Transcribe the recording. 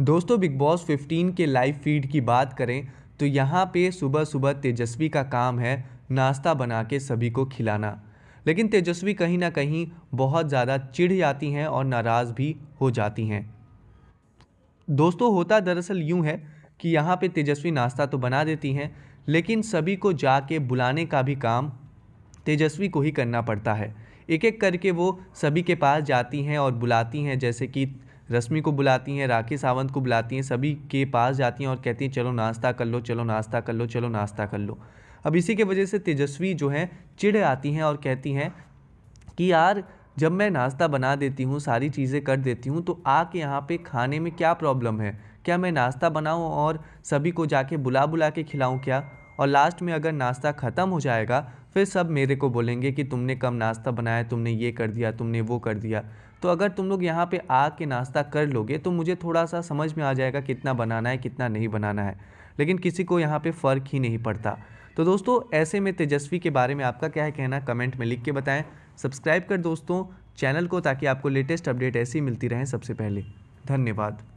दोस्तों big boss 15 के live feed की बात करें तो यहाँ पे सुबह सुबह तेजस्वी का काम है नाश्ता बना के सभी को खिलाना लेकिन तेजस्वी कहीं ना कहीं बहुत ज़्यादा चिढ़ जाती हैं और नाराज़ भी हो जाती हैं दोस्तों होता दरअसल यूँ है कि यहाँ पे तेजस्वी नाश्ता तो बना देती हैं लेकिन सभी को जाके बुलाने का भी काम तेजस्वी को ही करना पड़ता है एक एक करके वो सभी के पास जाती हैं और बुलाती हैं जैसे कि रश्मि को बुलाती हैं राखी सावंत को बुलाती हैं सभी के पास जाती हैं और कहती हैं चलो नाश्ता कर लो चलो नाश्ता कर लो चलो नाश्ता कर लो अब इसी के वजह से तेजस्वी जो है चिड़ आती हैं और कहती हैं कि यार जब मैं नाश्ता बना देती हूँ सारी चीज़ें कर देती हूँ तो आके यहाँ पे खाने में क्या प्रॉब्लम है क्या मैं नाश्ता बनाऊँ और सभी को जाके बुला बुला के खिलाऊँ क्या और लास्ट में अगर नाश्ता ख़त्म हो जाएगा फिर सब मेरे को बोलेंगे कि तुमने कम नाश्ता बनाया तुमने ये कर दिया तुमने वो कर दिया तो अगर तुम लोग यहाँ पे आके नाश्ता कर लोगे तो मुझे थोड़ा सा समझ में आ जाएगा कितना बनाना है कितना नहीं बनाना है लेकिन किसी को यहाँ पे फ़र्क ही नहीं पड़ता तो दोस्तों ऐसे में तेजस्वी के बारे में आपका क्या है कहना कमेंट में लिख के बताएं सब्सक्राइब कर दोस्तों चैनल को ताकि आपको लेटेस्ट अपडेट ऐसी मिलती रहें सबसे पहले धन्यवाद